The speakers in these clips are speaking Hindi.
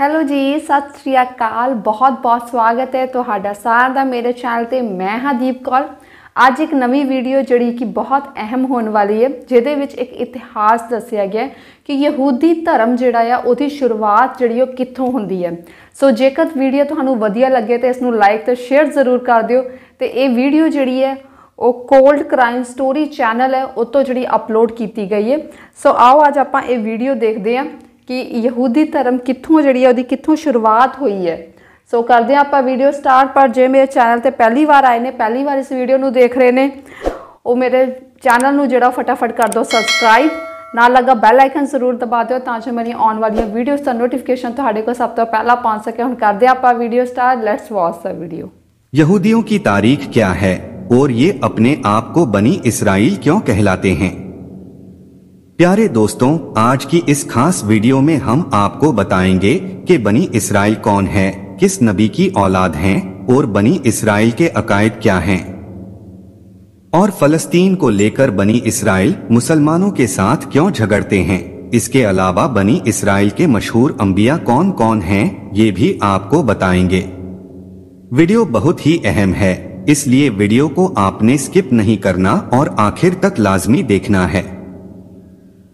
ਹੈਲੋ ਜੀ ਸਤਿ ਸ੍ਰੀ ਅਕਾਲ ਬਹੁਤ-ਬਹੁਤ ਸਵਾਗਤ ਹੈ ਤੁਹਾਡਾ ਸਾਰਿਆਂ ਦਾ ਮੇਰੇ ਚੈਨਲ ਤੇ ਮੈਂ ਹਾਂ ਦੀਪ ਕੌਰ ਅੱਜ ਇੱਕ ਨਵੀਂ ਵੀਡੀਓ ਜਿਹੜੀ ਕਿ ਬਹੁਤ ਅਹਿਮ ਹੋਣ ਵਾਲੀ ਹੈ ਜਿਹਦੇ ਵਿੱਚ ਇੱਕ ਇਤਿਹਾਸ ਦੱਸਿਆ ਗਿਆ ਕਿ ਯਹੂਦੀ ਧਰਮ ਜਿਹੜਾ ਆ ਉਹਦੀ ਸ਼ੁਰੂਆਤ ਜਿਹੜੀ ਉਹ ਕਿੱਥੋਂ ਹੁੰਦੀ ਹੈ ਸੋ ਜੇਕਰ ਵੀਡੀਓ ਤੁਹਾਨੂੰ ਵਧੀਆ ਲੱਗੇ ਤੇ ਇਸ ਨੂੰ ਲਾਈਕ ਤੇ ਸ਼ੇਅਰ ਜ਼ਰੂਰ ਕਰ ਦਿਓ ਤੇ ਇਹ ਵੀਡੀਓ ਜਿਹੜੀ ਹੈ ਉਹ ਕੋਲਡ ਕ੍ਰਾਈਮ ਸਟੋਰੀ ਚੈਨਲ ਹੈ ਉਤੋਂ ਜਿਹੜੀ ਅਪਲੋਡ ਕੀਤੀ ਗਈ ਹੈ ਸੋ ਆਓ ਅੱਜ ਆਪਾਂ ਇਹ ਵੀਡੀਓ ਦੇਖਦੇ ਹਾਂ कि यहूदी धर्म कितों जी कि शुरुआत हुई है सो करते हैं आपडियो स्टार्ट पर जो मेरे चैनल पर पहली बार आए हैं पहली बार इस भीडियो देख रहे हैं वो मेरे चैनल में जोड़ा फटाफट कर दो सबसक्राइब ना लगा बैल आइकन जरूर दबा दो मेरी आने वाली वीडियोज़ का नोटिफिकेशन थोड़े को सब तो पहला पहुँच सके हम करते हैं आपडियो स्टार लैट्स वॉच द भीडियो यहूदियों की तारीख क्या है और ये अपने आप को बनी इसराइल क्यों कहलाते हैं प्यारे दोस्तों आज की इस खास वीडियो में हम आपको बताएंगे कि बनी इसराइल कौन है किस नबी की औलाद है और बनी इसराइल के अकायद क्या हैं और फलस्तीन को लेकर बनी इसराइल मुसलमानों के साथ क्यों झगड़ते हैं इसके अलावा बनी इसराइल के मशहूर अंबिया कौन कौन हैं ये भी आपको बताएंगे वीडियो बहुत ही अहम है इसलिए वीडियो को आपने स्किप नहीं करना और आखिर तक लाजमी देखना है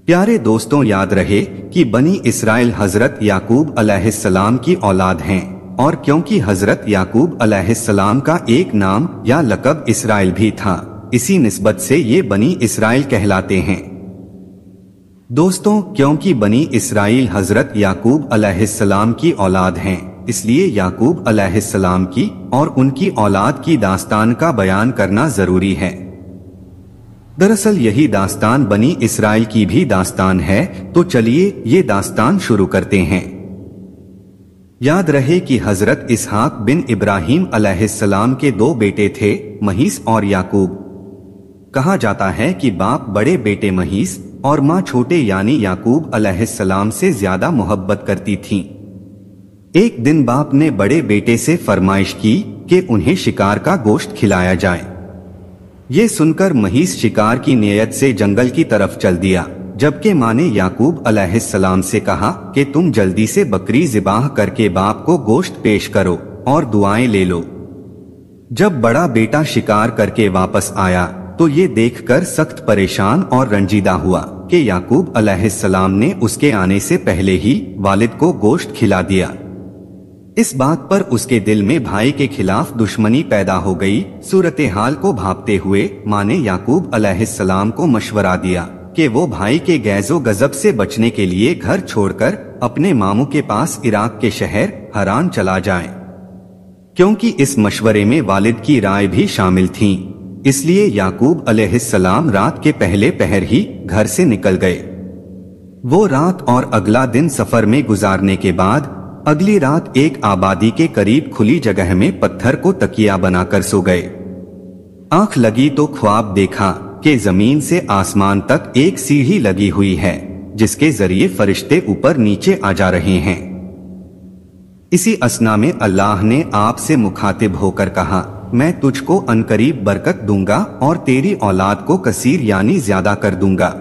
प्यारे दोस्तों याद रहे कि बनी इसराइल हजरत याकूब अलैहिस्सलाम की औलाद हैं और क्योंकि हजरत याकूब अलैहिस्सलाम का एक नाम या लकब इसराइल भी था इसी निस्बत से ये बनी इसराइल कहलाते हैं दोस्तों क्योंकि बनी इसराइल हजरत याकूब अलैहिस्सलाम की औलाद हैं इसलिए याकूब अलैहिस्सलाम की और उनकी औलाद की दास्तान का बयान करना जरूरी है दरअसल यही दास्तान बनी इसराइल की भी दास्तान है तो चलिए ये दास्तान शुरू करते हैं याद रहे कि हजरत इसहाक बिन इब्राहिम अलैहिस्सलाम के दो बेटे थे महीस और याकूब कहा जाता है कि बाप बड़े बेटे महीस और माँ छोटे यानी याकूब अलैहिस्सलाम से ज्यादा मोहब्बत करती थी एक दिन बाप ने बड़े बेटे से फरमाइश की कि उन्हें शिकार का गोश्त खिलाया जाए ये सुनकर महीस शिकार की नियत से जंगल की तरफ चल दिया जबकि माँ ने याकूब अलैहिस्सलाम से कहा कि तुम जल्दी से बकरी जिबाह करके बाप को गोश्त पेश करो और दुआएं ले लो जब बड़ा बेटा शिकार करके वापस आया तो ये देखकर सख्त परेशान और रंजीदा हुआ कि याकूब अलैहिस्सलाम ने उसके आने से पहले ही वालिद को गोश्त खिला दिया इस बात पर उसके दिल में भाई के खिलाफ दुश्मनी पैदा हो गई सूरत हाल को भापते हुए माँ ने याकूब अलैहिस्सलाम को मशवरा दिया कि वो भाई के गैजो गजब से बचने के लिए घर छोड़कर अपने मामू के पास इराक के शहर हरान चला जाए क्योंकि इस मशवरे में वालिद की राय भी शामिल थी इसलिए याकूब अलैहिस्सलाम रात के पहले पहर ही घर से निकल गए वो रात और अगला दिन सफर में गुजारने के बाद अगली रात एक आबादी के करीब खुली जगह में पत्थर को तकिया बनाकर सो गए आंख लगी तो ख्वाब देखा कि जमीन से आसमान तक एक सीढ़ी लगी हुई है जिसके जरिए फरिश्ते ऊपर नीचे आ जा रहे हैं इसी असना में अल्लाह ने आपसे मुखातिब होकर कहा मैं तुझको अनकरीब बरकत दूंगा और तेरी औलाद को कसीर यानी ज्यादा कर दूंगा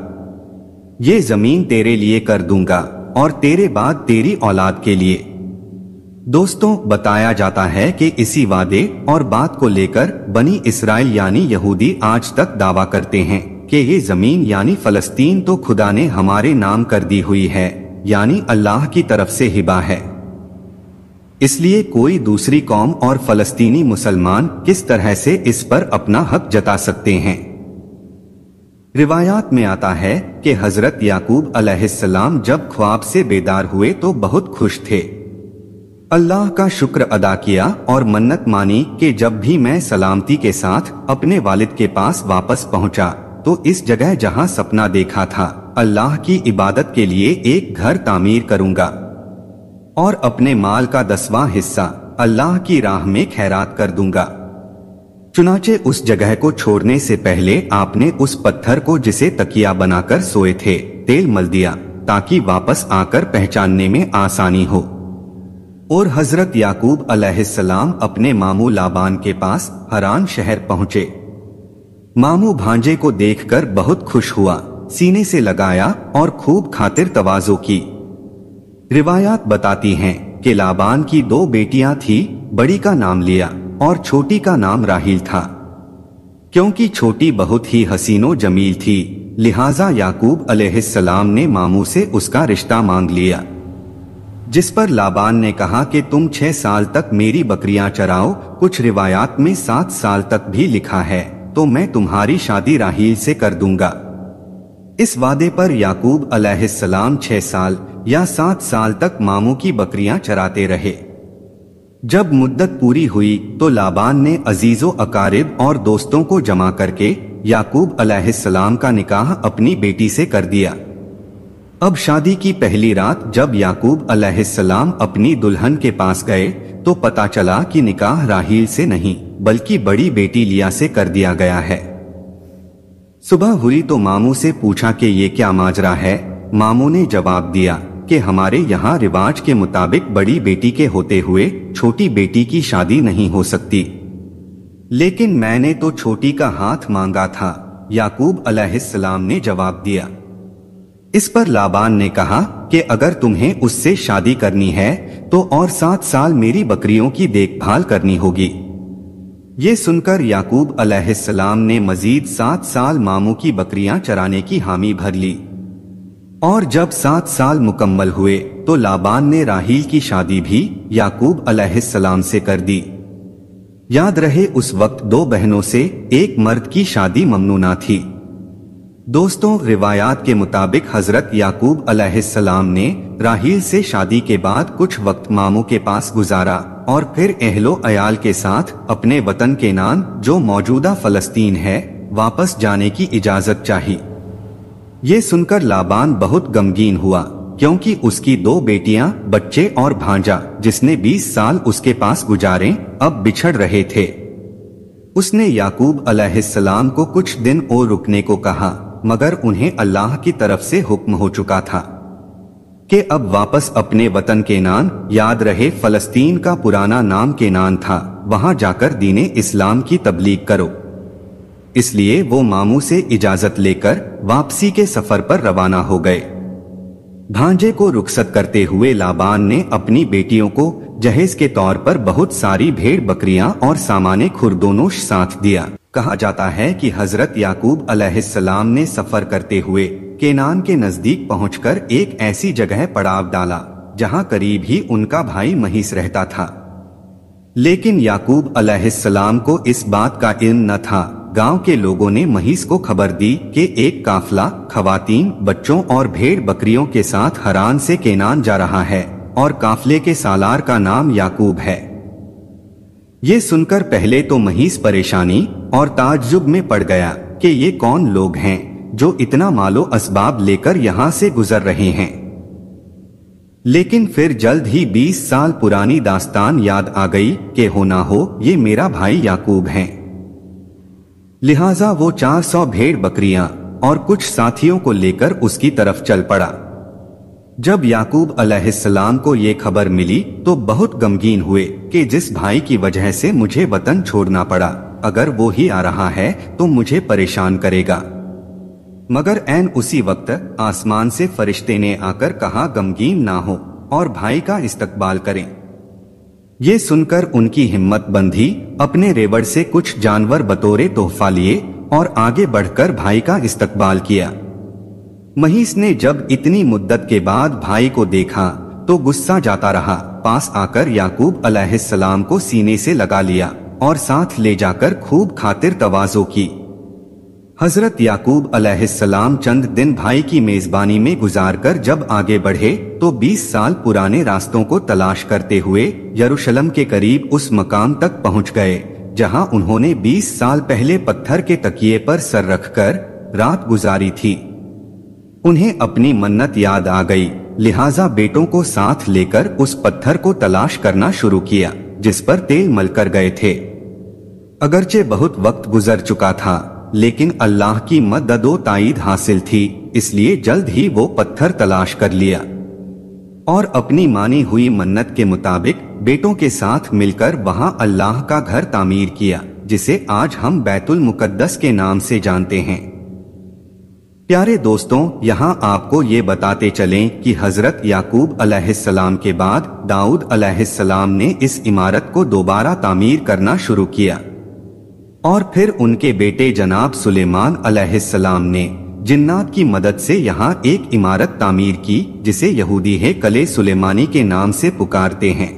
ये जमीन तेरे लिए कर दूंगा और तेरे बाद तेरी औलाद के लिए दोस्तों बताया जाता है कि इसी वादे और बात को लेकर बनी इसराइल यानी यहूदी आज तक दावा करते हैं कि ये जमीन यानी फलस्तीन तो खुदा ने हमारे नाम कर दी हुई है यानी अल्लाह की तरफ से हिबा है इसलिए कोई दूसरी कौम और फलस्तीनी मुसलमान किस तरह से इस पर अपना हक जता सकते हैं रिवायात में आता है कि हजरत याकूब अलैहिस्सलाम जब ख्वाब से बेदार हुए तो बहुत खुश थे अल्लाह का शुक्र अदा किया और मन्नत मानी कि जब भी मैं सलामती के साथ अपने वालिद के पास वापस पहुंचा, तो इस जगह जहां सपना देखा था अल्लाह की इबादत के लिए एक घर तामीर करूंगा और अपने माल का दसवां हिस्सा अल्लाह की राह में खैरात कर दूंगा चुनाचे उस जगह को छोड़ने से पहले आपने उस पत्थर को जिसे तकिया बनाकर सोए थे तेल मल दिया ताकि वापस आकर पहचानने में आसानी हो और हजरत याकूब अलैहिस्सलाम अपने मामू लाबान के पास हरान शहर पहुंचे मामू भांजे को देखकर बहुत खुश हुआ सीने से लगाया और खूब खातिर तवाजो की रिवायात बताती हैं कि लाबान की दो बेटियां थी बड़ी का नाम लिया और छोटी का नाम राहिल था क्योंकि छोटी बहुत ही हसीनो जमील थी लिहाजा याकूब अलैहिस्सलाम ने मामू से उसका रिश्ता मांग लिया जिस पर लाबान ने कहा कि तुम छह साल तक मेरी बकरियां चराओ कुछ रिवायात में सात साल तक भी लिखा है तो मैं तुम्हारी शादी राहील से कर दूंगा इस वादे पर याकूब अलैहिस्सलाम छह साल या सात साल तक मामू की बकरियां चराते रहे जब मुद्दत पूरी हुई तो लाबान ने अजीजों अकारिब और दोस्तों को जमा करके याकूब अलैहिस्सलाम का निकाह अपनी बेटी से कर दिया अब शादी की पहली रात जब याकूब अलैहिस्सलाम अपनी दुल्हन के पास गए तो पता चला कि निकाह राहील से नहीं बल्कि बड़ी बेटी लिया से कर दिया गया है सुबह हुई तो मामू से पूछा कि ये क्या माजरा है मामू ने जवाब दिया कि हमारे यहाँ रिवाज के मुताबिक बड़ी बेटी के होते हुए छोटी बेटी की शादी नहीं हो सकती लेकिन मैंने तो छोटी का हाथ मांगा था याकूब अलैहिस्सलाम ने जवाब दिया इस पर लाबान ने कहा कि अगर तुम्हें उससे शादी करनी है तो और सात साल मेरी बकरियों की देखभाल करनी होगी ये सुनकर याकूब अलैहिस्सलाम ने मजीद सात साल मामू की बकरियां चराने की हामी भर ली और जब सात साल मुकम्मल हुए तो लाबान ने राहील की शादी भी याकूब अलैहिस्सलाम से कर दी याद रहे उस वक्त दो बहनों से एक मर्द की शादी ममनूना थी दोस्तों रिवायात के मुताबिक हजरत याकूब अलैहिस्सलाम ने राहील से शादी के बाद कुछ वक्त मामू के पास गुजारा और फिर अहलो अयाल के साथ अपने वतन के नाम जो मौजूदा फलस्तीन है वापस जाने की इजाजत चाहिए ये सुनकर लाबान बहुत गमगीन हुआ क्योंकि उसकी दो बेटियां बच्चे और भांजा जिसने 20 साल उसके पास गुजारे अब बिछड़ रहे थे उसने याकूब अलैहिस्सलाम को कुछ दिन और रुकने को कहा मगर उन्हें अल्लाह की तरफ से हुक्म हो चुका था कि अब वापस अपने वतन के नान याद रहे फलस्तीन का पुराना नाम के नान था वहां जाकर दीने इस्लाम की तबलीग करो इसलिए वो मामू से इजाजत लेकर वापसी के सफर पर रवाना हो गए भांजे को रुखसत करते हुए लाबान ने अपनी बेटियों को जहेज के तौर पर बहुत सारी भेड़ बकरियां और सामान्य खुरदोनोश साथ दिया कहा जाता है कि हजरत याकूब अलैहिस्सलाम ने सफर करते हुए केनान के नजदीक पहुंचकर एक ऐसी जगह पड़ाव डाला जहां करीब ही उनका भाई महीस रहता था लेकिन याकूब अलैहिस्सलाम को इस बात का इल्म न था गांव के लोगों ने महीस को खबर दी कि एक काफला खवातीन बच्चों और भेड़ बकरियों के साथ हरान से केनान जा रहा है और काफले के सालार का नाम याकूब है ये सुनकर पहले तो महीस परेशानी और ताजुब में पड़ गया कि ये कौन लोग हैं जो इतना मालो असबाब लेकर यहाँ से गुजर रहे हैं लेकिन फिर जल्द ही 20 साल पुरानी दास्तान याद आ गई कि हो ना हो ये मेरा भाई याकूब हैं लिहाजा वो 400 भेड़ बकरियां और कुछ साथियों को लेकर उसकी तरफ चल पड़ा जब याकूब अलैहिस्सलाम को ये खबर मिली तो बहुत गमगीन हुए कि जिस भाई की वजह से मुझे वतन छोड़ना पड़ा अगर वो ही आ रहा है तो मुझे परेशान करेगा मगर ऐन उसी वक्त आसमान से फरिश्ते ने आकर कहा गमगीन ना हो और भाई का इस्तकबाल करें ये सुनकर उनकी हिम्मत बंधी अपने रेवड़ से कुछ जानवर बतौरे तोहफा लिए और आगे बढ़कर भाई का इस्तकबाल किया महीस ने जब इतनी मुद्दत के बाद भाई को देखा तो गुस्सा जाता रहा पास आकर याकूब अलैहिस्सलाम को सीने से लगा लिया और साथ ले जाकर खूब खातिर तवाजो की हजरत याकूब अलैहिस्सलाम चंद दिन भाई की मेजबानी में गुजार कर जब आगे बढ़े तो 20 साल पुराने रास्तों को तलाश करते हुए यरूशलम के करीब उस मकाम तक पहुंच गए जहां उन्होंने 20 साल पहले पत्थर के तकिए पर सर रखकर रात गुजारी थी उन्हें अपनी मन्नत याद आ गई लिहाजा बेटों को साथ लेकर उस पत्थर को तलाश करना शुरू किया जिस पर तेल मलकर गए थे अगरचे बहुत वक्त गुजर चुका था लेकिन अल्लाह की मदद ताइद हासिल थी इसलिए जल्द ही वो पत्थर तलाश कर लिया और अपनी मानी हुई मन्नत के मुताबिक बेटों के साथ मिलकर वहां अल्लाह का घर तामीर किया जिसे आज हम बैतुल मुकद्दस के नाम से जानते हैं प्यारे दोस्तों यहाँ आपको ये बताते चलें कि हजरत याकूब अलैहिस्सलाम के बाद दाऊद अलैहिस्सलाम ने इस इमारत को दोबारा तामीर करना शुरू किया और फिर उनके बेटे जनाब सुलेमान अलैहिस्सलाम ने जिन्नात की मदद से यहाँ एक इमारत तामीर की जिसे यहूदी है कले सुलेमानी के नाम से पुकारते हैं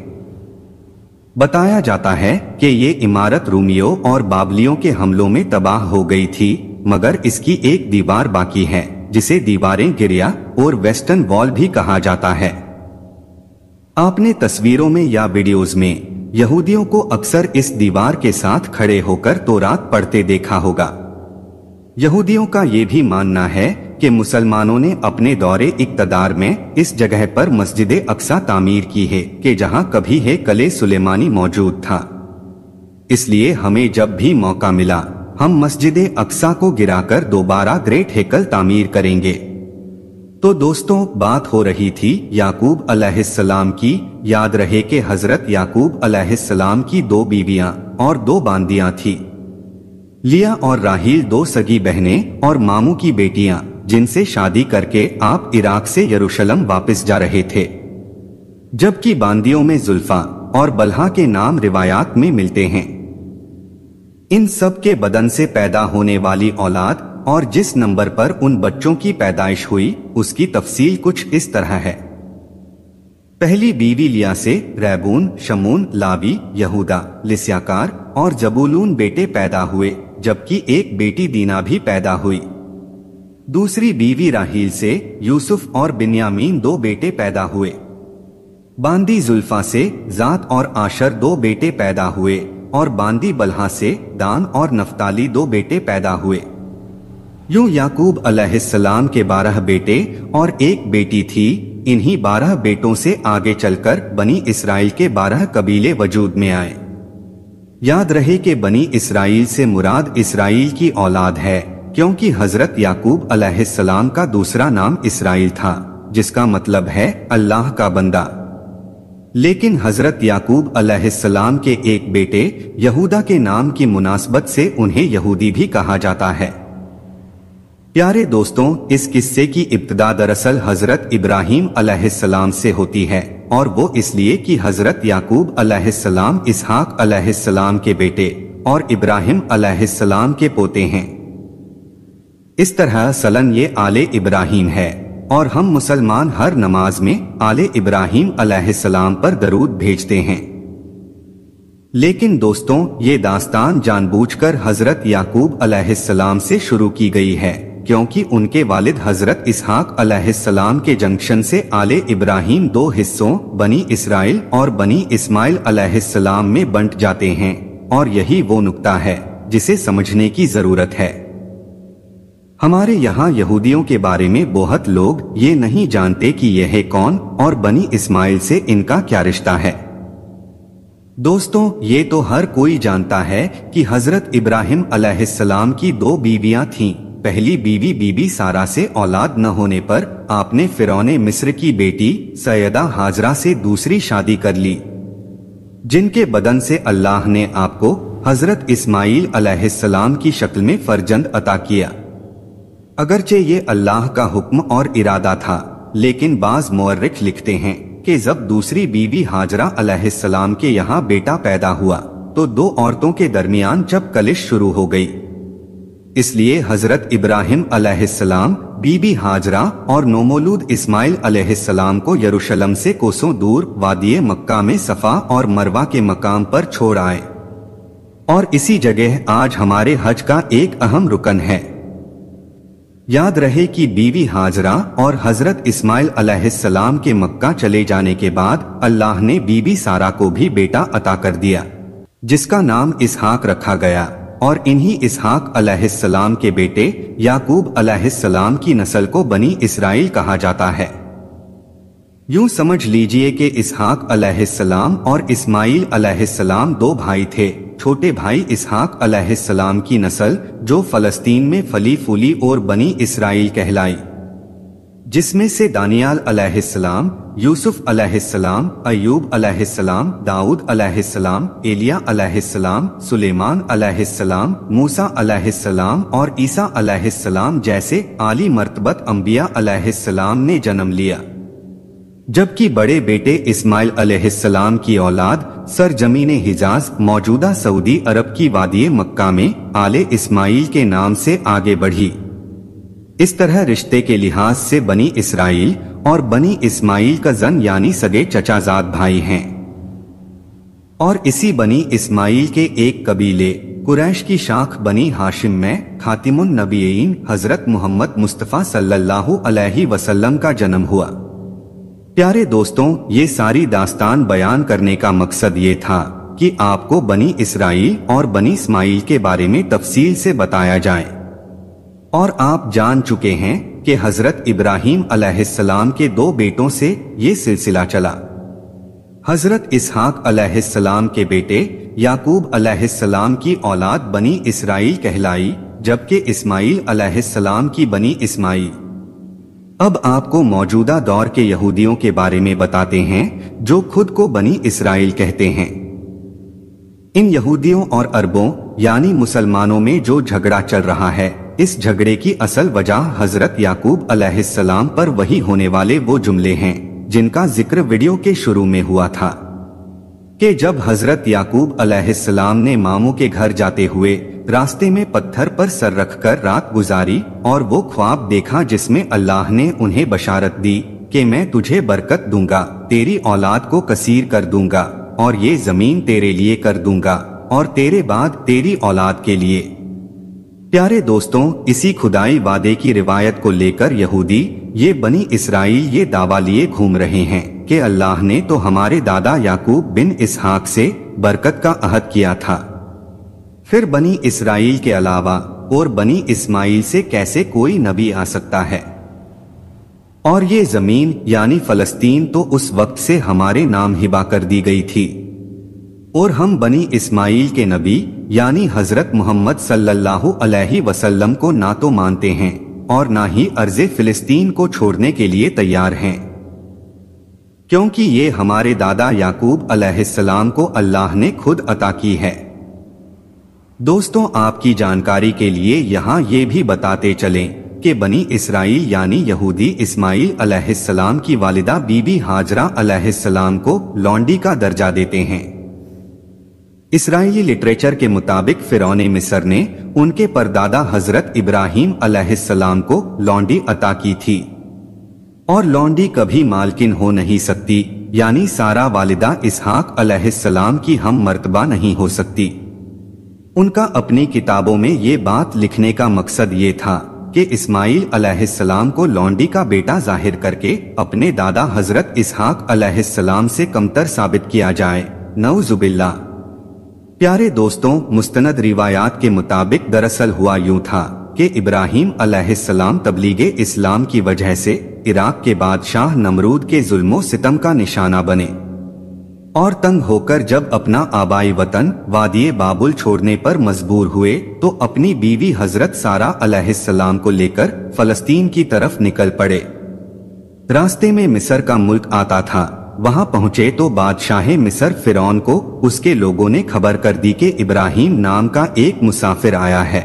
बताया जाता है कि ये इमारत रूमियों और बाबलियों के हमलों में तबाह हो गई थी मगर इसकी एक दीवार बाकी है जिसे दीवारें गिरिया और वेस्टर्न वॉल भी कहा जाता है आपने तस्वीरों में या वीडियोस में यहूदियों को अक्सर इस दीवार के साथ खड़े होकर तो रात पढ़ते देखा होगा यहूदियों का ये भी मानना है कि मुसलमानों ने अपने दौरे इकतदार में इस जगह पर मस्जिद अक्सा तामीर की है कि जहां कभी है कले सुलेमानी मौजूद था इसलिए हमें जब भी मौका मिला हम मस्जिद अक्सा को गिराकर दोबारा ग्रेट हेकल तामीर करेंगे तो दोस्तों बात हो रही थी याकूब अलैहिस्सलाम की याद रहे कि हजरत याकूब अलैहिस्सलाम की दो बीवियां और दो बांदियां थी लिया और राहील दो सगी बहनें और मामू की बेटियां जिनसे शादी करके आप इराक से यरूशलम वापस जा रहे थे जबकि बांदियों में जुल्फा और बल्हा के नाम रिवायात में मिलते हैं इन सब के बदन से पैदा होने वाली औलाद और जिस नंबर पर उन बच्चों की पैदाइश हुई उसकी तफसील कुछ इस तरह है पहली बीवी लिया से रैबून शमून लावी यहूदा लिस्याकार और जबूलून बेटे पैदा हुए जबकि एक बेटी दीना भी पैदा हुई दूसरी बीवी राहील से यूसुफ और बिन्यामीन दो बेटे पैदा हुए बांदी जुल्फा से जात और आशर दो बेटे पैदा हुए और बांदी बलहा से दान और नफ्ताली दो बेटे पैदा हुए यूं याकूब अलैहिस्सलाम के बारह बेटे और एक बेटी थी इन्हीं बारह बेटों से आगे चलकर बनी इसराइल के बारह कबीले वजूद में आए याद रहे कि बनी इसराइल से मुराद इसराइल की औलाद है क्योंकि हजरत याकूब अलैहिस्सलाम का दूसरा नाम इसराइल था जिसका मतलब है अल्लाह का बंदा लेकिन हजरत याकूब अलैहिस्सलाम के एक बेटे यहूदा के नाम की मुनासबत से उन्हें यहूदी भी कहा जाता है प्यारे दोस्तों इस किस्से की इब्तदा दरअसल हजरत इब्राहिम अलैहिस्सलाम से होती है और वो इसलिए कि हजरत याकूब अलैहिस्सलाम इसहाक अलैहिस्सलाम के बेटे और इब्राहिम अलैहिस्सलाम के पोते हैं इस तरह सलन ये आले इब्राहिम है और हम मुसलमान हर नमाज में आले इब्राहिम अलैहिस्सलाम पर दरूद भेजते हैं लेकिन दोस्तों ये दास्तान जानबूझकर हजरत याकूब अलैहिस्सलाम से शुरू की गई है क्योंकि उनके वालिद हजरत इसहाक अलैहिस्सलाम के जंक्शन से आले इब्राहिम दो हिस्सों बनी इसराइल और बनी इस्माइल अलैहिस्सलाम में बंट जाते हैं और यही वो नुकता है जिसे समझने की जरूरत है हमारे यहाँ यहूदियों के बारे में बहुत लोग ये नहीं जानते कि यह कौन और बनी इस्माइल से इनका क्या रिश्ता है दोस्तों ये तो हर कोई जानता है कि हजरत इब्राहिम अलैहिस्सलाम की दो बीवियाँ थीं। पहली बीवी बीबी सारा से औलाद न होने पर आपने फिरौने मिस्र की बेटी सैयदा हाजरा से दूसरी शादी कर ली जिनके बदन से अल्लाह ने आपको हजरत इस्माइल अलैहिस्सलाम की शक्ल में फर्जंद अता किया अगरचे ये अल्लाह का हुक्म और इरादा था लेकिन बाज मौर्रिक लिखते हैं कि जब दूसरी बीवी हाजरा अलैहिस्सलाम के यहाँ बेटा पैदा हुआ तो दो औरतों के दरमियान जब कलिश शुरू हो गई इसलिए हजरत इब्राहिम अलैहिस्सलाम बीबी हाजरा और नोमोलूद इस्माइल अलैहिस्सलाम को यरूशलम से कोसों दूर वादिय मक्का में सफा और मरवा के मकाम पर छोड़ आए और इसी जगह आज हमारे हज का एक अहम रुकन है याद रहे कि बीवी हाजरा और हजरत इस्माइल अलैहिस्सलाम के मक्का चले जाने के बाद अल्लाह ने बीबी सारा को भी बेटा अता कर दिया जिसका नाम इसहाक रखा गया और इन्हीं इसहाक अलैहिस्सलाम के बेटे याकूब अलैहिस्सलाम की नस्ल को बनी इसराइल कहा जाता है यूं समझ लीजिए कि इसहाक अलैहिस्सलाम और इस्माइल अलैहिस्सलाम दो भाई थे छोटे भाई इसहाक अलैहिस्सलाम की नस्ल जो फलस्तीन में फली फूली और बनी इसराइल कहलाई जिसमें से दानियाल अलैहिस्सलाम यूसुफ अलैहिस्सलाम अयूब अलैहिस्सलाम दाऊद अलैहिस्सलाम एलिया अलैहिस्सलाम सुलेमान अलैहिस्सलाम मूसा अलैहिस्सलाम और ईसा अलैहिस्सलाम जैसे आली मर्तबत अंबिया अलैहिस्सलाम ने जन्म लिया जबकि बड़े बेटे इस्माइल अलैहिस्सलाम की औलाद सरजमीन हिजाज मौजूदा सऊदी अरब की वादी मक्का में आले इस्माइल के नाम से आगे बढ़ी इस तरह रिश्ते के लिहाज से बनी इसराइल और बनी इस्माइल का जन यानी सगे चचाजाद भाई हैं और इसी बनी इस्माइल के एक कबीले कुरैश की शाख बनी हाशिम में खातिमुन नबीन हजरत मोहम्मद मुस्तफ़ा सल्लल्लाहु अलैहि वसल्लम का जन्म हुआ प्यारे दोस्तों ये सारी दास्तान बयान करने का मकसद ये था कि आपको बनी इसराइल और बनी इसमाइल के बारे में तफसील से बताया जाए और आप जान चुके हैं कि हजरत इब्राहिम अलैहिस्सलाम के दो बेटों से ये सिलसिला चला हजरत इसहाक अलैहिस्सलाम के बेटे याकूब अलैहिस्सलाम की औलाद बनी इसराइल कहलाई जबकि इस्माइल अलैहिस्सलाम की बनी इस्माइल अब आपको मौजूदा दौर के यहूदियों के बारे में बताते हैं जो खुद को बनी इसराइल कहते हैं इन यहूदियों और अरबों यानी मुसलमानों में जो झगड़ा चल रहा है इस झगड़े की असल वजह हजरत याकूब अलैहिस्सलाम पर वही होने वाले वो जुमले हैं जिनका जिक्र वीडियो के शुरू में हुआ था कि जब हजरत याकूब अलैहिस्सलाम ने मामू के घर जाते हुए रास्ते में पत्थर पर सर रखकर रात गुजारी और वो ख्वाब देखा जिसमें अल्लाह ने उन्हें बशारत दी कि मैं तुझे बरकत दूंगा तेरी औलाद को कसीर कर दूंगा और ये जमीन तेरे लिए कर दूंगा और तेरे बाद तेरी औलाद के लिए प्यारे दोस्तों इसी खुदाई वादे की रिवायत को लेकर यहूदी ये बनी इसराइल ये दावा लिए घूम रहे हैं कि अल्लाह ने तो हमारे दादा याकूब बिन इसहाक से बरकत का अहद किया था फिर बनी इसराइल के अलावा और बनी इस्माइल से कैसे कोई नबी आ सकता है और ये जमीन यानी फलस्तीन तो उस वक्त से हमारे नाम हिबा कर दी गई थी और हम बनी इस्माइल के नबी यानी हजरत मोहम्मद सल्लल्लाहु अलैहि वसल्लम को ना तो मानते हैं और ना ही अर्ज़े फिलिस्तीन को छोड़ने के लिए तैयार हैं क्योंकि ये हमारे दादा याकूब अलैहिस्सलाम को अल्लाह ने खुद अता की है दोस्तों आपकी जानकारी के लिए यहाँ ये भी बताते चलें कि बनी इसराइल यानी यहूदी इस्माइल अलैहिस्सलाम की वालिदा बीबी हाजरा अलैहिस्सलाम को लॉन्डी का दर्जा देते हैं इसराइली लिटरेचर के मुताबिक फिरौने मिसर ने उनके परदादा हजरत इब्राहिम अलैहिस्सलाम को लॉन्डी अता की थी और लौंडी कभी मालकिन हो नहीं सकती यानी सारा वालिदा इसहाक अलैहिस्सलाम की हम मर्तबा नहीं हो सकती उनका अपनी किताबों में ये बात लिखने का मकसद ये था कि इस्माइल अलैहिस्सलाम को लौंडी का बेटा जाहिर करके अपने दादा हजरत इसहाक अलैहिस्सलाम से कमतर साबित किया जाए नवजुबिल्ला प्यारे दोस्तों मुस्तनद रिवायात के मुताबिक दरअसल हुआ यूं था कि इब्राहिम अलैहिस्सलाम तबलीग इस्लाम की वजह से इराक के बादशाह नमरूद के जुल्मों सितम का निशाना बने और तंग होकर जब अपना आबाई वतन वादिय बाबुल छोड़ने पर मजबूर हुए तो अपनी बीवी हजरत सारा अलैहिस्सलाम को लेकर फलस्तीन की तरफ निकल पड़े रास्ते में मिस्र का मुल्क आता था वहां पहुंचे तो बादशाह मिस्र फिरौन को उसके लोगों ने खबर कर दी कि इब्राहिम नाम का एक मुसाफिर आया है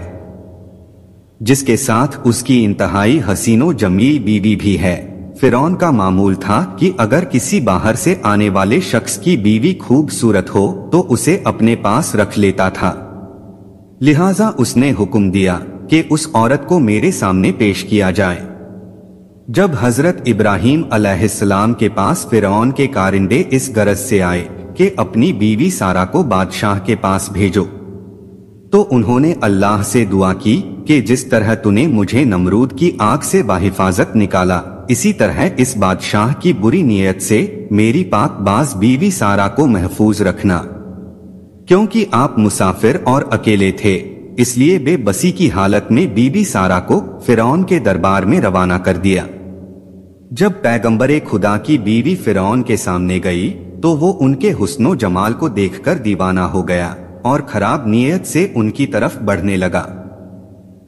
जिसके साथ उसकी इंतहाई हसीनो जमील बीवी भी है फिरौन का मामूल था कि अगर किसी बाहर से आने वाले शख्स की बीवी खूबसूरत हो तो उसे अपने पास रख लेता था लिहाजा उसने हुक्म दिया कि उस औरत को मेरे सामने पेश किया जाए जब हजरत इब्राहिम अलैहिस्सलाम के पास फिरौन के कारिंदे इस गरज से आए कि अपनी बीवी सारा को बादशाह के पास भेजो तो उन्होंने अल्लाह से दुआ की कि जिस तरह तूने मुझे नमरूद की आंख से बाहिफाजत निकाला इसी तरह इस बादशाह की बुरी नीयत से मेरी पाक बाज बीवी सारा को महफूज रखना क्योंकि आप मुसाफिर और अकेले थे इसलिए बेबसी की हालत में बीबी सारा को फिरौन के दरबार में रवाना कर दिया जब पैगम्बरे खुदा की बीवी फिरौन के सामने गई तो वो उनके हुस्नो जमाल को देखकर दीवाना हो गया और खराब नीयत से उनकी तरफ बढ़ने लगा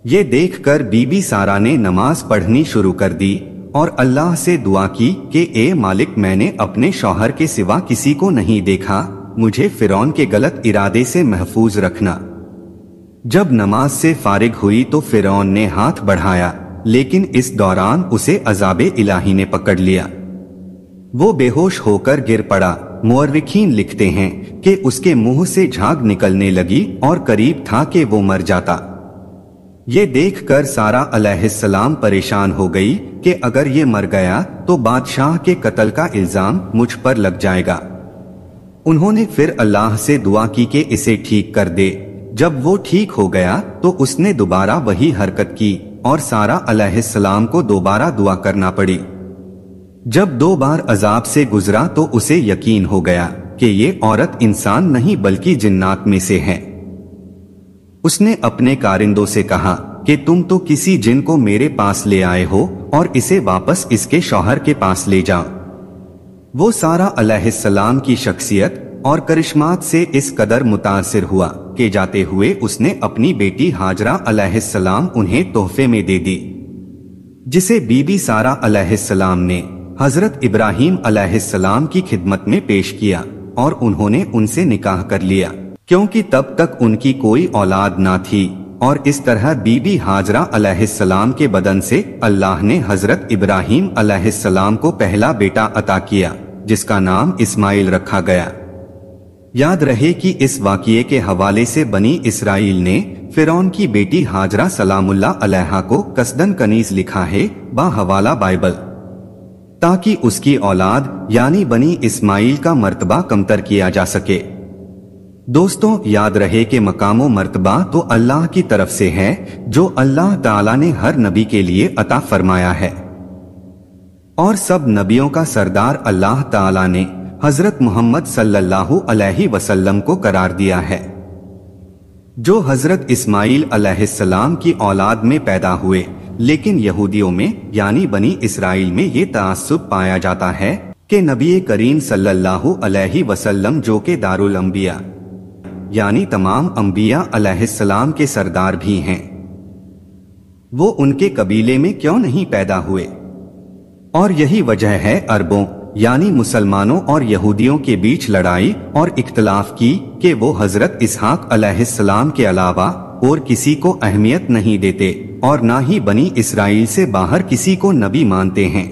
ये देखकर बीबी सारा ने नमाज पढ़नी शुरू कर दी और अल्लाह से दुआ की कि ए मालिक मैंने अपने शौहर के सिवा किसी को नहीं देखा मुझे फिरौन के गलत इरादे से महफूज रखना जब नमाज से फारिग हुई तो फिरौन ने हाथ बढ़ाया लेकिन इस दौरान उसे अजाब इलाही ने पकड़ लिया वो बेहोश होकर गिर पड़ा मोरविखीन लिखते हैं कि उसके मुंह से झाग निकलने लगी और करीब था कि वो मर जाता ये देखकर सारा अलैहिस्सलाम परेशान हो गई कि अगर ये मर गया तो बादशाह के कत्ल का इल्जाम मुझ पर लग जाएगा उन्होंने फिर अल्लाह से दुआ की कि इसे ठीक कर दे जब वो ठीक हो गया तो उसने दोबारा वही हरकत की और सारा अलैहिस्सलाम को दोबारा दुआ करना पड़ी जब दो बार अजाब से गुजरा तो उसे यकीन हो गया कि ये औरत इंसान नहीं बल्कि जिन्नात में से है उसने अपने कारिंदों से कहा कि तुम तो किसी जिन को मेरे पास ले आए हो और इसे वापस इसके शौहर के पास ले जाओ वो सारा अलैहिस्सलाम की शख्सियत और करिश्मात से इस कदर मुतासिर हुआ के जाते हुए उसने अपनी बेटी हाजरा अलैहिस्सलाम उन्हें तोहफे में दे दी जिसे बीबी सारा अलैहिस्सलाम ने हजरत इब्राहिम अलैहिस्सलाम की खिदमत में पेश किया और उन्होंने उनसे निकाह कर लिया क्योंकि तब तक उनकी कोई औलाद ना थी और इस तरह बीबी हाजरा अलैहिस्सलाम के बदन से अल्लाह ने हजरत इब्राहिम अलैहिस्सलाम को पहला बेटा अता किया जिसका नाम इस्माइल रखा गया याद रहे कि इस वाकिये के हवाले से बनी इसराइल ने फिरौन की बेटी हाजरा सलामुल्ला अलैहा को कसदन कनीज लिखा है बा हवाला बाइबल ताकि उसकी औलाद यानी बनी इस्माइल का मर्तबा कमतर किया जा सके दोस्तों याद रहे कि मकामो मरतबा तो अल्लाह की तरफ से है जो अल्लाह ताला ने हर नबी के लिए अता फरमाया है और सब नबियों का सरदार अल्लाह ताला ने हजरत मोहम्मद सल्लल्लाहु अलैहि वसल्लम को करार दिया है जो हजरत इस्माइल अलैहिस्सलाम की औलाद में पैदा हुए लेकिन यहूदियों में यानी बनी इसराइल में ये तासुब पाया जाता है कि नबी करीम सल्लल्लाहु अलैहि वसल्लम जो के दारुल अंबिया यानी तमाम अम्बिया अलैहिस्सलाम के सरदार भी हैं वो उनके कबीले में क्यों नहीं पैदा हुए और यही वजह है अरबों यानी मुसलमानों और यहूदियों के बीच लड़ाई और इख्तलाफ की कि वो हजरत इसहाक अलैहिस्सलाम के अलावा और किसी को अहमियत नहीं देते और ना ही बनी इसराइल से बाहर किसी को नबी मानते हैं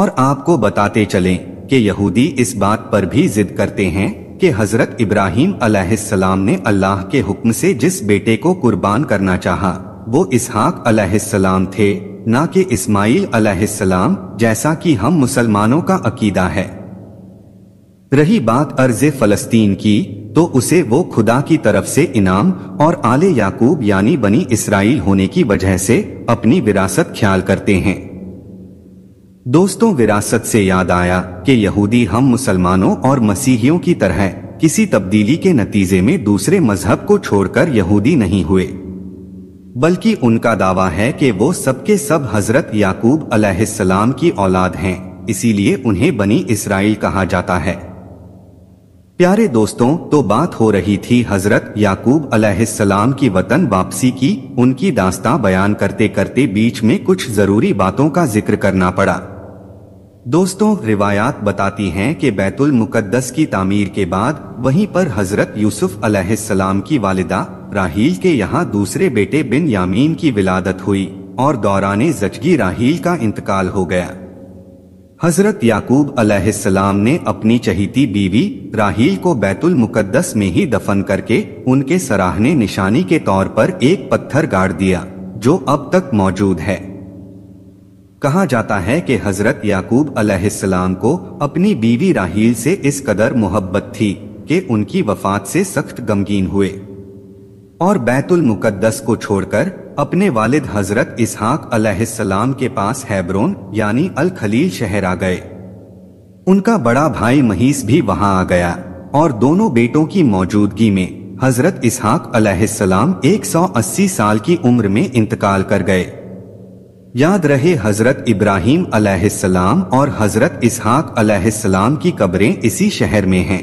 और आपको बताते चलें कि यहूदी इस बात पर भी जिद करते हैं कि हज़रत इब्राहिम अलैहिस्सलाम ने अल्लाह के हुक्म से जिस बेटे को कुर्बान करना चाहा वो इसहाक अलैहिस्सलाम थे न कि इस्माइल अलैहिस्सलाम जैसा कि हम मुसलमानों का अकीदा है रही बात अर्ज फलस्तीन की तो उसे वो खुदा की तरफ से इनाम और आले याकूब यानी बनी इसराइल होने की वजह से अपनी विरासत ख्याल करते हैं दोस्तों विरासत से याद आया कि यहूदी हम मुसलमानों और मसीहियों की तरह किसी तब्दीली के नतीजे में दूसरे मजहब को छोड़कर यहूदी नहीं हुए बल्कि उनका दावा है कि वो सबके सब हजरत याकूब अलैहिस्सलाम की औलाद हैं इसीलिए उन्हें बनी इसराइल कहा जाता है प्यारे दोस्तों तो बात हो रही थी हजरत याकूब अलैहिस्सलाम की वतन वापसी की उनकी दास्तां बयान करते करते बीच में कुछ जरूरी बातों का जिक्र करना पड़ा दोस्तों रिवायात बताती हैं कि बैतुल मुकद्दस की तामीर के बाद वहीं पर हजरत यूसुफ अलैहिस्सलाम की वालिदा राहील के यहाँ दूसरे बेटे बिन यामीन की विलादत हुई और दौरान जचगी राहील का इंतकाल हो गया हजरत याकूब अलैहिस्सलाम ने अपनी चहीती बीवी राहील को बैतुल मुकद्दस में ही दफन करके उनके सराहने निशानी के तौर पर एक पत्थर गाड़ दिया जो अब तक मौजूद है कहा जाता है कि हजरत याकूब अलैहिस्सलाम को अपनी बीवी राहील से इस कदर मोहब्बत थी कि उनकी वफात से सख्त गमगीन हुए और बैतुल मुकद्दस को छोड़कर अपने वालिद हजरत इसहाक अलैहिस्सलाम के पास हैब्रोन यानी अल खलील शहर आ गए उनका बड़ा भाई महीस भी वहां आ गया और दोनों बेटों की मौजूदगी में हजरत इसहाक अलैहिस्सलाम 180 साल की उम्र में इंतकाल कर गए याद रहे हजरत इब्राहिम अलैहिस्सलाम और हजरत इसहाक अलैहिस्सलाम की कब्रें इसी शहर में हैं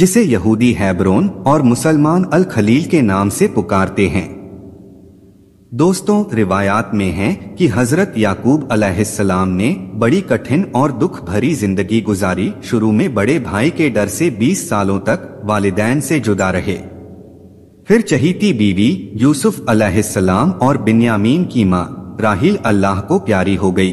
जिसे यहूदी हैब्रोन और मुसलमान अल खलील के नाम से पुकारते हैं दोस्तों रिवायात में है कि हजरत याकूब अलैहिस्सलाम ने बड़ी कठिन और दुख भरी जिंदगी गुजारी शुरू में बड़े भाई के डर से 20 सालों तक वालिदैन से जुदा रहे फिर चहीती बीवी यूसुफ अलैहिस्सलाम और बिन्यामीन की माँ राहिल अल्लाह को प्यारी हो गई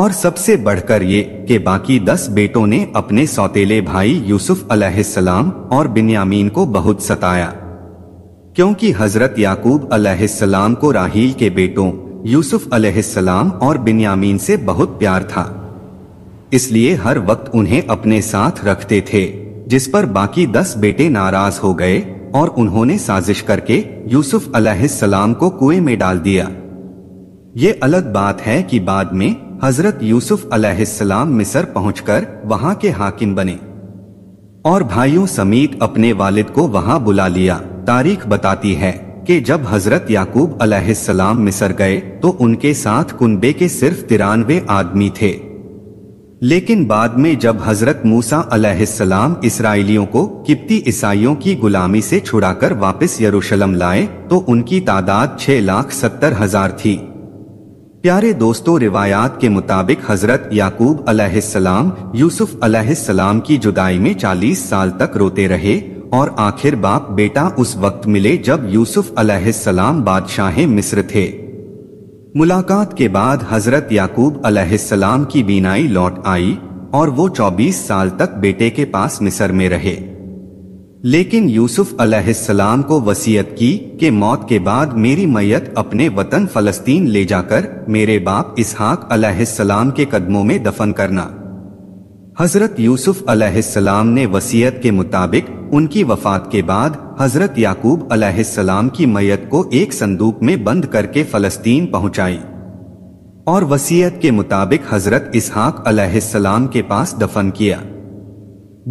और सबसे बढ़कर ये कि बाकी दस बेटों ने अपने सौतेले भाई यूसुफ अलैहिस्सलाम और बिन्यामीन को बहुत सताया क्योंकि हजरत याकूब अलैहिस्सलाम को राहील के बेटों यूसुफ अलैहिस्सलाम और बिन्यामीन से बहुत प्यार था इसलिए हर वक्त उन्हें अपने साथ रखते थे जिस पर बाकी दस बेटे नाराज हो गए और उन्होंने साजिश करके यूसुफ अलैहिस्सलाम को कुएं में डाल दिया ये अलग बात है कि बाद में हजरत यूसुफ अलैहिस्सलाम मिस्र पहुंचकर वहां के हाकिम बने और भाइयों समेत अपने वालिद को वहां बुला लिया तारीख बताती है कि जब हजरत याकूब अलैहिस्सलाम मिस्र गए तो उनके साथ कुनबे के सिर्फ तिरानवे आदमी थे लेकिन बाद में जब हजरत मूसा अलैहिस्सलाम इसराइलियों को किप्ती ईसाइयों की गुलामी से छुड़ाकर वापस यरूशलम लाए तो उनकी तादाद छह लाख सत्तर हजार थी प्यारे दोस्तों रिवायात के मुताबिक हजरत याकूब अलैहिस्सलाम यूसुफ अलैहिस्सलाम की जुदाई में 40 साल तक रोते रहे और आखिर बाप बेटा उस वक्त मिले जब यूसुफ अलैहिस्सलाम बादशाह मिस्र थे मुलाकात के बाद हजरत याकूब अलैहिस्सलाम की बीनाई लौट आई और वो 24 साल तक बेटे के पास मिस्र में रहे लेकिन यूसुफ अलैहिस्सलाम को वसीयत की कि मौत के बाद मेरी मैयत अपने वतन फलस्तीन ले जाकर मेरे बाप इसहाक अलैहिस्सलाम के कदमों में दफन करना हजरत यूसुफ अलैहिस्सलाम ने वसीयत के मुताबिक उनकी वफात के बाद हजरत याकूब अलैहिस्सलाम की मैयत को एक संदूक में बंद करके फलस्तीन पहुंचाई और वसीयत के मुताबिक हजरत इसहाक अलैहिस्सलाम के पास दफन किया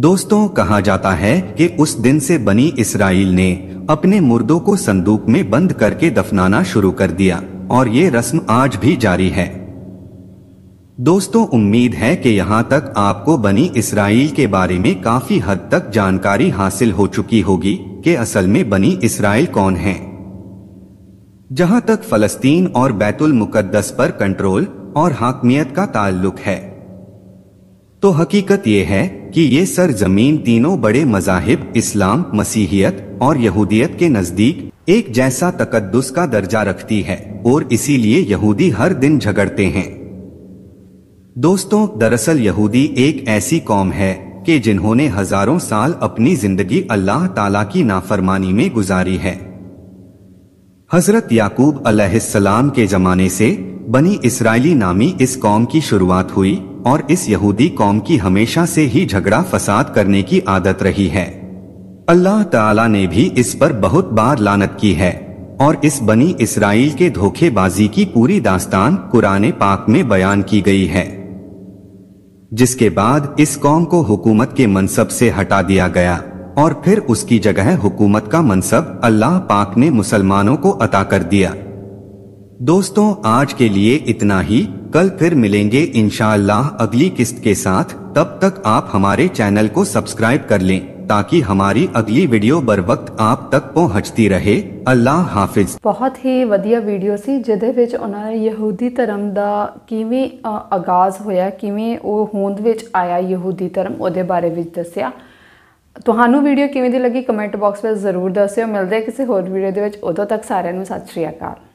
दोस्तों कहा जाता है कि उस दिन से बनी इसराइल ने अपने मुर्दों को संदूक में बंद करके दफनाना शुरू कर दिया और ये रस्म आज भी जारी है दोस्तों उम्मीद है कि यहाँ तक आपको बनी इसराइल के बारे में काफी हद तक जानकारी हासिल हो चुकी होगी कि असल में बनी इसराइल कौन है जहाँ तक फलस्तीन और बैतुल मुकद्दस पर कंट्रोल और हाकमियत का ताल्लुक है तो हकीकत यह है कि ये सरजमीन तीनों बड़े मजाहिब इस्लाम मसीहियत और यहूदियत के नजदीक एक जैसा तकद्दस का दर्जा रखती है और इसीलिए यहूदी हर दिन झगड़ते हैं दोस्तों दरअसल यहूदी एक ऐसी कौम है कि जिन्होंने हजारों साल अपनी जिंदगी अल्लाह ताला की नाफरमानी में गुजारी है हजरत याकूब अलैहिस्सलाम के जमाने से बनी इसराइली नामी इस कौम की शुरुआत हुई और इस यहूदी कौम की हमेशा से ही झगड़ा फसाद करने की आदत रही है अल्लाह ताला ने भी इस पर बहुत बार लानत की है और इस बनी इसराइल के धोखेबाजी की पूरी दास्तान कुरान पाक में बयान की गई है जिसके बाद इस कौम को हुकूमत के मनसब से हटा दिया गया और फिर उसकी जगह हुकूमत का मनसब अल्लाह पाक ने मुसलमानों को अता कर दिया दोस्तों आज के लिए इतना ही कल फिर मिलेंगे इनशाला अगली किस्त के साथ तब तक आप हमारे चैनल को सब्सक्राइब कर लें ताकि हमारी अगली ਵੀਡੀਓ ਬਰ ਵਕਤ ਆਪ ਤੱਕ ਪਹੁੰਚਦੀ ਰਹੇ ਅੱਲਾਹ ਹਾਫਿਜ਼ ਬਹੁਤ ਹੀ ਵਧੀਆ ਵੀਡੀਓ ਸੀ ਜਿਹਦੇ ਵਿੱਚ ਉਹਨਾਂ ਨੇ ਯਹੂਦੀ ਧਰਮ ਦਾ ਕਿਵੇਂ ਆਗਾਜ਼ ਹੋਇਆ ਕਿਵੇਂ ਉਹ ਹੋਂਦ ਵਿੱਚ ਆਇਆ ਯਹੂਦੀ ਧਰਮ ਉਹਦੇ ਬਾਰੇ ਵਿੱਚ ਦੱਸਿਆ ਤੁਹਾਨੂੰ ਵੀਡੀਓ ਕਿਵੇਂ ਦੀ ਲੱਗੀ ਕਮੈਂਟ ਬਾਕਸ ਵਿੱਚ ਜ਼ਰੂਰ ਦੱਸਿਓ ਮਿਲਦੇ ਕਿਸੇ ਹੋਰ ਵੀਡੀਓ ਦੇ ਵਿੱਚ ਉਦੋਂ ਤੱਕ ਸਾਰਿਆਂ ਨੂੰ ਸਤਿ ਸ਼੍ਰੀ ਅਕਾਲ